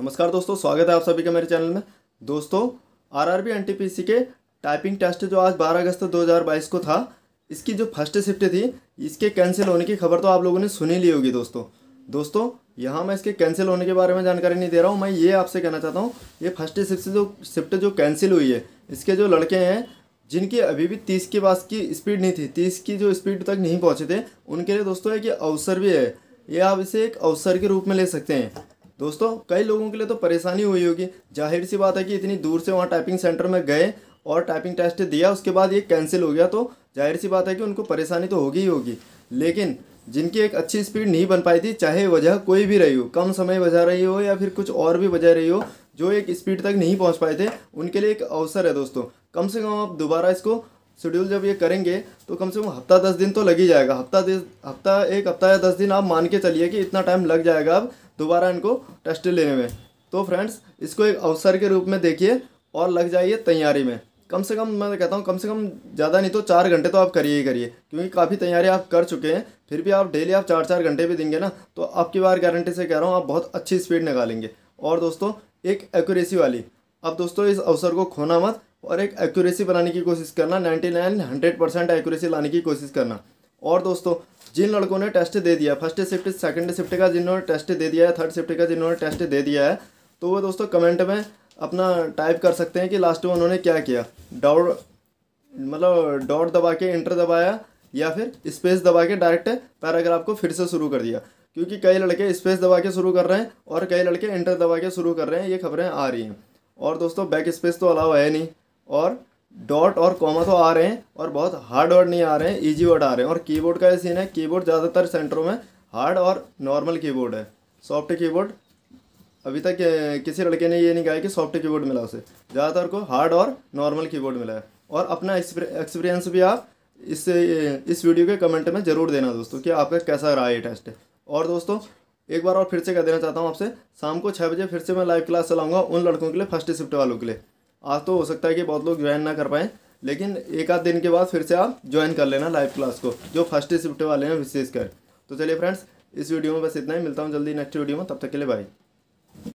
नमस्कार दोस्तों स्वागत है आप सभी का मेरे चैनल में दोस्तों आरआरबी एनटीपीसी के टाइपिंग टेस्ट जो आज 12 अगस्त 2022 को था इसकी जो फर्स्ट शिफ्ट थी इसके कैंसिल होने की खबर तो आप लोगों ने सुनी ली होगी दोस्तों दोस्तों यहाँ मैं इसके कैंसिल होने के बारे में जानकारी नहीं दे रहा हूँ मैं ये आपसे कहना चाहता हूँ ये फर्स्ट शिफ्ट जो शिफ्ट जो कैंसिल हुई है इसके जो लड़के हैं जिनकी अभी भी तीस के पास की स्पीड नहीं थी तीस की जो स्पीड तक नहीं पहुँचे थे उनके लिए दोस्तों एक अवसर भी है ये आप इसे एक अवसर के रूप में ले सकते हैं दोस्तों कई लोगों के लिए तो परेशानी हुई होगी जाहिर सी बात है कि इतनी दूर से वहाँ टाइपिंग सेंटर में गए और टाइपिंग टेस्ट दिया उसके बाद ये कैंसिल हो गया तो जाहिर सी बात है कि उनको परेशानी तो होगी ही होगी लेकिन जिनकी एक अच्छी स्पीड नहीं बन पाई थी चाहे वजह कोई भी रही हो कम समय बजा रही हो या फिर कुछ और भी वजह रही हो जो एक स्पीड तक नहीं पहुंच पाए थे उनके लिए एक अवसर है दोस्तों कम से कम आप दोबारा इसको शेड्यूल जब ये करेंगे तो कम से कम हफ्ता दस दिन तो लग ही जाएगा हफ्ता दस हफ्ता एक हफ्ता या दस दिन आप मान के चलिए कि इतना टाइम लग जाएगा अब दोबारा इनको टेस्ट लेने में तो फ्रेंड्स इसको एक अवसर के रूप में देखिए और लग जाइए तैयारी में कम से कम मैं कहता हूँ कम से कम ज़्यादा नहीं तो चार घंटे तो आप करिए ही करिए क्योंकि काफ़ी तैयारी आप कर चुके हैं फिर भी आप डेली आप चार चार घंटे भी देंगे ना तो आपकी बार गारंटी से कह रहा हूँ आप बहुत अच्छी स्पीड निकालेंगे और दोस्तों एक एक्यूरेसी वाली अब दोस्तों इस अवसर को खोना मत और एक एक्यूरेसी बनाने की कोशिश करना ninety nine hundred percent accuracy लाने की कोशिश करना और दोस्तों जिन लड़कों ने टेस्ट दे दिया फर्स्ट शिफ्ट सेकंड शिफ्ट का जिन्होंने टेस्ट दे दिया है थर्ड शिफ्ट का जिन्होंने टेस्ट दे दिया है तो वो दोस्तों कमेंट में अपना टाइप कर सकते हैं कि लास्ट में उन्होंने क्या किया डाउट मतलब डॉट दबा के इंटर दबाया या फिर स्पेस दबा के डायरेक्ट पैराग्राफ को फिर से शुरू कर दिया क्योंकि कई लड़के स्पेस दबा के शुरू कर रहे हैं और कई लड़के इंटर दबा के शुरू कर रहे हैं ये खबरें आ रही हैं और दोस्तों बैक स्पेस तो अलाव है नहीं और डॉट और कॉमा तो आ रहे हैं और बहुत हार्ड वर्ड नहीं आ रहे हैं ईजी वर्ड आ रहे हैं और कीबोर्ड का ये सीन है कीबोर्ड ज़्यादातर सेंटरों में हार्ड और नॉर्मल कीबोर्ड है सॉफ्ट कीबोर्ड अभी तक किसी लड़के ने ये नहीं कहा कि सॉफ्ट कीबोर्ड मिला उसे ज़्यादातर को हार्ड और नॉर्मल कीबोर्ड मिला है और अपना एक्सपीरियंस भी आप इस इस वीडियो के कमेंट में ज़रूर देना दोस्तों कि आपका कैसा रहा ये टेस्ट और दोस्तों एक बार और फिर से कह देना चाहता हूँ आपसे शाम को छः बजे फिर से मैं लाइव क्लास चलाऊँगा उन लड़कों के लिए फर्स्ट शिफ्ट वालों के लिए आज तो हो सकता है कि बहुत लोग ज्वाइन ना कर पाएँ लेकिन एक आध दिन के बाद फिर से आप ज्वाइन कर लेना लाइव क्लास को जो फर्स्ट शिफ्ट वाले हैं विशेषकर तो चलिए फ्रेंड्स इस वीडियो में बस इतना ही मिलता हूँ जल्दी नेक्स्ट वीडियो में तब तक के लिए बाय